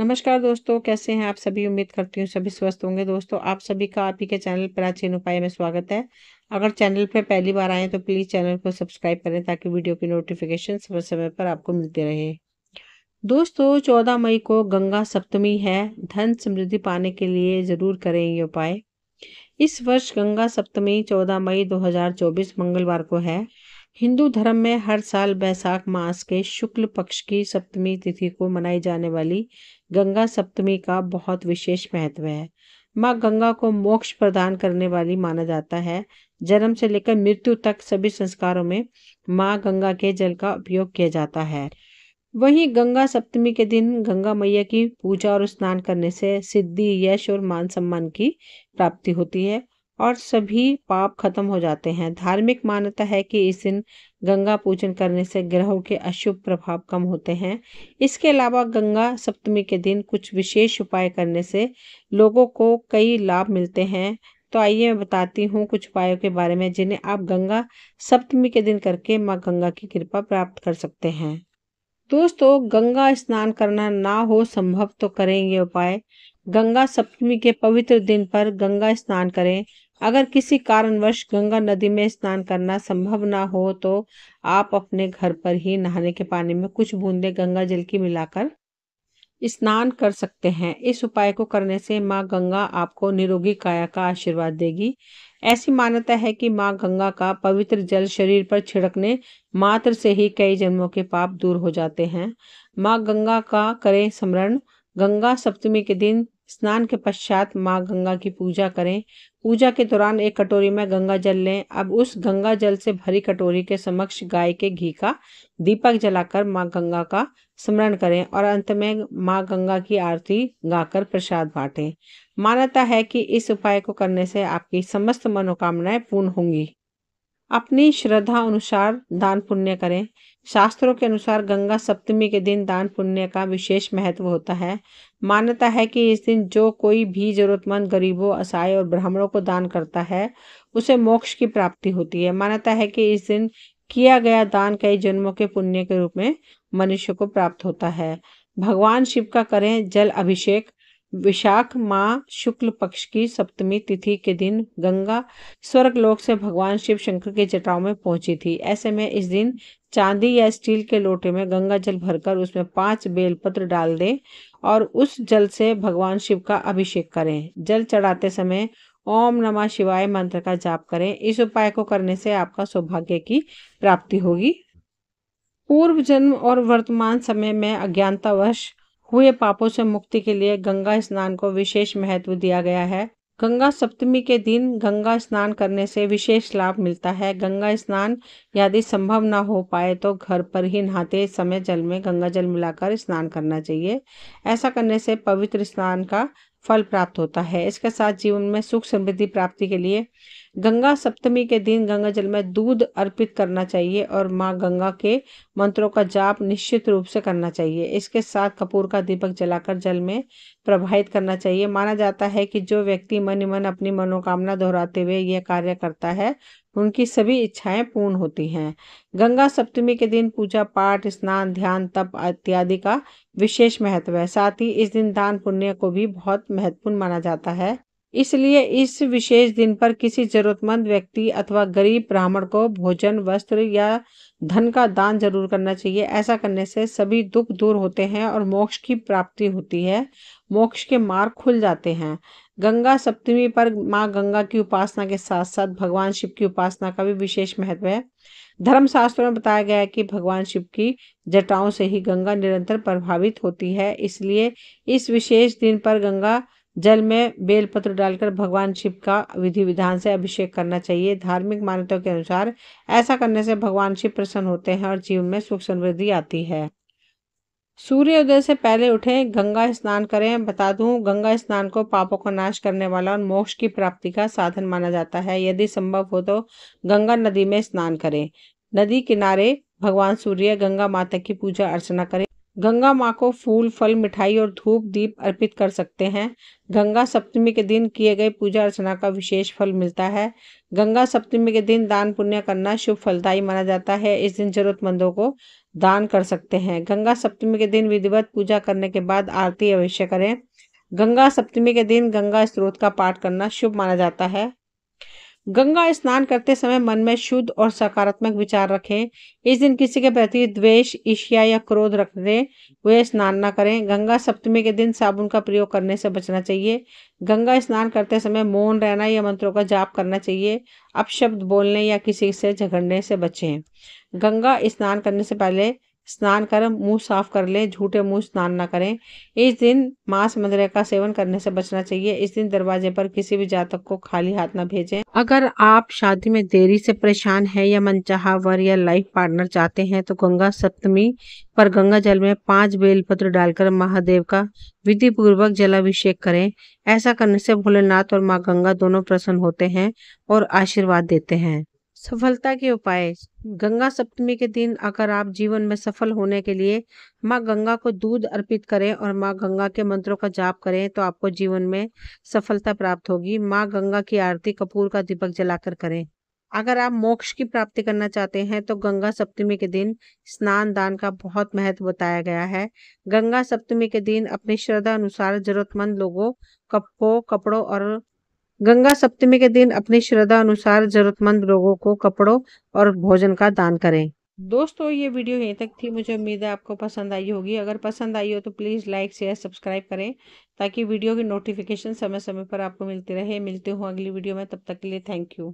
नमस्कार दोस्तों कैसे हैं आप सभी उम्मीद करती हूँ सभी स्वस्थ होंगे दोस्तों आप सभी का आप ही के चैनल प्राचीन उपाय में स्वागत है अगर चैनल पर पहली बार आए तो प्लीज़ चैनल को सब्सक्राइब करें ताकि वीडियो की नोटिफिकेशन समय समय पर आपको मिलते रहे दोस्तों चौदह मई को गंगा सप्तमी है धन समृद्धि पाने के लिए ज़रूर करें ये उपाय इस वर्ष गंगा सप्तमी चौदह मई दो मंगलवार को है हिंदू धर्म में हर साल बैसाख मास के शुक्ल पक्ष की सप्तमी तिथि को मनाई जाने वाली गंगा सप्तमी का बहुत विशेष महत्व है माँ गंगा को मोक्ष प्रदान करने वाली माना जाता है जन्म से लेकर मृत्यु तक सभी संस्कारों में माँ गंगा के जल का उपयोग किया जाता है वहीं गंगा सप्तमी के दिन गंगा मैया की पूजा और स्नान करने से सिद्धि यश और मान सम्मान की प्राप्ति होती है और सभी पाप खत्म हो जाते हैं धार्मिक मान्यता है कि इस दिन गंगा पूजन करने से ग्रहों के अशुभ प्रभाव कम होते हैं इसके अलावा गंगा सप्तमी के दिन कुछ विशेष उपाय करने से लोगों को कई लाभ मिलते हैं तो आइए मैं बताती हूँ कुछ उपायों के बारे में जिन्हें आप गंगा सप्तमी के दिन करके माँ गंगा की कृपा प्राप्त कर सकते हैं दोस्तों गंगा स्नान करना ना हो संभव तो करेंगे उपाय गंगा सप्तमी के पवित्र दिन पर गंगा स्नान करें अगर किसी कारणवश गंगा नदी में स्नान करना संभव ना हो तो आप अपने घर पर ही नहाने के पानी में कुछ बूंदे गंगा जल की मिलाकर स्नान कर सकते हैं इस उपाय को करने से माँ गंगा आपको निरोगी काया का आशीर्वाद देगी ऐसी मान्यता है कि माँ गंगा का पवित्र जल शरीर पर छिड़कने मात्र से ही कई जन्मों के पाप दूर हो जाते हैं माँ गंगा का करें स्मरण गंगा सप्तमी के दिन स्नान के पश्चात माँ गंगा की पूजा करें पूजा के दौरान एक कटोरी में गंगा जल लें अब उस गंगा जल से भरी कटोरी के समक्ष गाय के घी का दीपक जलाकर माँ गंगा का स्मरण करें और अंत में माँ गंगा की आरती गाकर प्रसाद बांटें मान्यता है कि इस उपाय को करने से आपकी समस्त मनोकामनाएं पूर्ण होंगी अपनी श्रद्धा अनुसार दान पुण्य करें शास्त्रों के अनुसार गंगा सप्तमी के दिन दान पुण्य का विशेष महत्व होता है मान्यता है कि इस दिन जो कोई भी जरूरतमंद गरीबों असहाय और ब्राह्मणों को दान करता है उसे मोक्ष की प्राप्ति होती है मान्यता है कि इस दिन किया गया दान कई जन्मों के पुण्य के रूप में मनुष्य को प्राप्त होता है भगवान शिव का करें जल अभिषेक विशाख माह शुक्ल पक्ष की सप्तमी तिथि के दिन गंगा स्वर्गलोक से भगवान शिव शंकर के जटाओं में पहुंची थी ऐसे में इस दिन चांदी या स्टील के लोटे में गंगा जल भरकर उसमें पांच बेलपत्र डाल दें और उस जल से भगवान शिव का अभिषेक करें जल चढ़ाते समय ओम नमः शिवाय मंत्र का जाप करें इस उपाय को करने से आपका सौभाग्य की प्राप्ति होगी पूर्व जन्म और वर्तमान समय में अज्ञानतावश हुए पापों से मुक्ति के लिए गंगा स्नान को विशेष महत्व दिया गया है गंगा सप्तमी के दिन गंगा स्नान करने से विशेष लाभ मिलता है गंगा स्नान यदि संभव ना हो पाए तो घर पर ही नहाते समय जल में गंगा जल मिलाकर स्नान करना चाहिए ऐसा करने से पवित्र स्नान का फल प्राप्त होता है इसके साथ जीवन में सुख समृद्धि प्राप्ति के लिए गंगा सप्तमी के दिन गंगा जल में दूध अर्पित करना चाहिए और माँ गंगा के मंत्रों का जाप निश्चित रूप से करना चाहिए इसके साथ कपूर का दीपक जलाकर जल में प्रवाहित करना चाहिए माना जाता है कि जो व्यक्ति मन मन अपनी मनोकामना दोहराते हुए यह कार्य करता है उनकी सभी इच्छाएं पूर्ण होती हैं गंगा सप्तमी के दिन पूजा पाठ स्नान ध्यान तप इत्यादि का विशेष महत्व है साथ ही इस दिन दान पुण्य को भी बहुत महत्वपूर्ण माना जाता है इसलिए इस विशेष दिन पर किसी जरूरतमंद व्यक्ति अथवा गरीब ब्राह्मण को भोजन वस्त्र या धन का दान जरूर करना चाहिए ऐसा करने से सभी दुख दूर होते हैं और मोक्ष की प्राप्ति होती है मोक्ष के मार्ग खुल जाते हैं गंगा सप्तमी पर माँ गंगा की उपासना के साथ साथ भगवान शिव की उपासना का भी विशेष महत्व है धर्मशास्त्रों में बताया गया है कि भगवान शिव की जटाओं से ही गंगा निरंतर प्रभावित होती है इसलिए इस विशेष दिन पर गंगा जल में बेलपत्र डालकर भगवान शिव का विधि विधान से अभिषेक करना चाहिए धार्मिक मान्यताओं के अनुसार ऐसा करने से भगवान शिव प्रसन्न होते हैं और जीवन में सुख समृद्धि आती है सूर्योदय से पहले उठें गंगा स्नान करें बता दूं गंगा स्नान को पापों का नाश करने वाला और मोक्ष की प्राप्ति का साधन माना जाता है यदि संभव हो तो गंगा नदी में स्नान करें नदी किनारे भगवान सूर्य गंगा माता की पूजा अर्चना करें गंगा माँ को फूल फल मिठाई और धूप दीप अर्पित कर सकते हैं गंगा सप्तमी के दिन किए गए पूजा अर्चना का विशेष फल मिलता है गंगा सप्तमी के दिन दान पुण्य करना शुभ फलदायी माना जाता है इस दिन जरूरतमंदों को दान कर सकते हैं गंगा सप्तमी के दिन विधिवत पूजा करने के बाद आरती अवश्य करें गंगा सप्तमी के दिन गंगा स्त्रोत का पाठ करना शुभ माना जाता है गंगा स्नान करते समय मन में शुद्ध और सकारात्मक विचार रखें इस दिन किसी के प्रति द्वेष ईर्ष्या या क्रोध रखने वे स्नान न करें गंगा सप्तमी के दिन साबुन का प्रयोग करने से बचना चाहिए गंगा स्नान करते समय मौन रहना या मंत्रों का जाप करना चाहिए अपशब्द बोलने या किसी से झगड़ने से बचें गंगा स्नान करने से पहले स्नान कर मुंह साफ कर लें झूठे मुंह स्नान न करें इस दिन मांस मदिरा का सेवन करने से बचना चाहिए इस दिन दरवाजे पर किसी भी जातक को खाली हाथ न भेजें अगर आप शादी में देरी से परेशान हैं या मनचाहा वर या लाइफ पार्टनर चाहते हैं तो गंगा सप्तमी पर गंगा जल में पांच बेलपत्र डालकर महादेव का विधि पूर्वक जलाभिषेक करें ऐसा करने से भोलेनाथ और माँ गंगा दोनों प्रसन्न होते हैं और आशीर्वाद देते हैं सफलता के उपाय गंगा सप्तमी के दिन अगर आप जीवन में सफल होने के लिए माँ गंगा को दूध अर्पित करें और माँ गंगा के मंत्रों का जाप करें तो आपको जीवन में सफलता प्राप्त होगी माँ गंगा की आरती कपूर का दीपक जलाकर करें अगर आप मोक्ष की प्राप्ति करना चाहते हैं तो गंगा सप्तमी के दिन स्नान दान का बहुत महत्व बताया गया है गंगा सप्तमी के दिन अपनी श्रद्धा अनुसार जरूरतमंद लोगों कपो कपड़ों और गंगा सप्तमी के दिन अपनी श्रद्धा अनुसार जरूरतमंद लोगों को कपड़ों और भोजन का दान करें दोस्तों ये वीडियो यहीं तक थी मुझे उम्मीद है आपको पसंद आई होगी अगर पसंद आई हो तो प्लीज़ लाइक शेयर सब्सक्राइब करें ताकि वीडियो की नोटिफिकेशन समय समय पर आपको मिलती रहे मिलते हो अगली वीडियो में तब तक के लिए थैंक यू